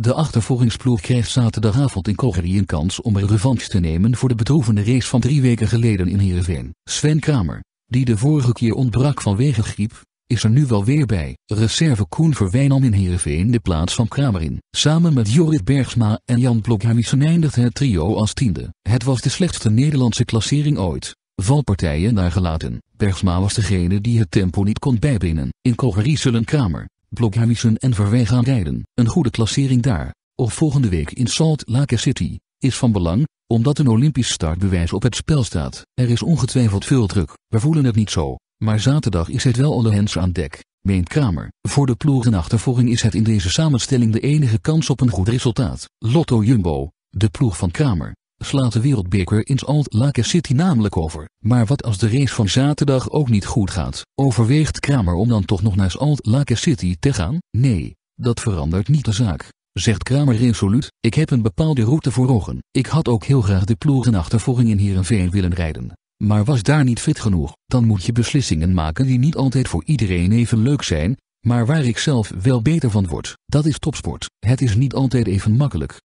De achtervolgingsploeg krijgt zaterdagavond in Kogerie een kans om een revanche te nemen voor de bedroevende race van drie weken geleden in Heerenveen. Sven Kramer, die de vorige keer ontbrak vanwege griep, is er nu wel weer bij. Reserve Koen Verwijnam in Heerenveen de plaats van Kramer in. Samen met Jorrit Bergsma en Jan Blokhuizen eindigde het trio als tiende. Het was de slechtste Nederlandse klassering ooit. Valpartijen daar gelaten. Bergsma was degene die het tempo niet kon bijbinnen. In Kogerie zullen Kramer, Blokhuizen en Verwij aan rijden. Een goede klassering daar, of volgende week in Salt Lake City, is van belang, omdat een Olympisch startbewijs op het spel staat. Er is ongetwijfeld veel druk, we voelen het niet zo, maar zaterdag is het wel alle hens aan dek, meent Kramer. Voor de ploegenachtervolging is het in deze samenstelling de enige kans op een goed resultaat. Lotto Jumbo, de ploeg van Kramer, slaat de wereldbeker in Salt Lake City namelijk over. Maar wat als de race van zaterdag ook niet goed gaat? Overweegt Kramer om dan toch nog naar Salt Lake City te gaan? Nee, dat verandert niet de zaak zegt Kramer resoluut, ik heb een bepaalde route voor ogen. Ik had ook heel graag de ploegenachtervolging in Heerenveen willen rijden. Maar was daar niet fit genoeg, dan moet je beslissingen maken die niet altijd voor iedereen even leuk zijn, maar waar ik zelf wel beter van word. Dat is topsport. Het is niet altijd even makkelijk.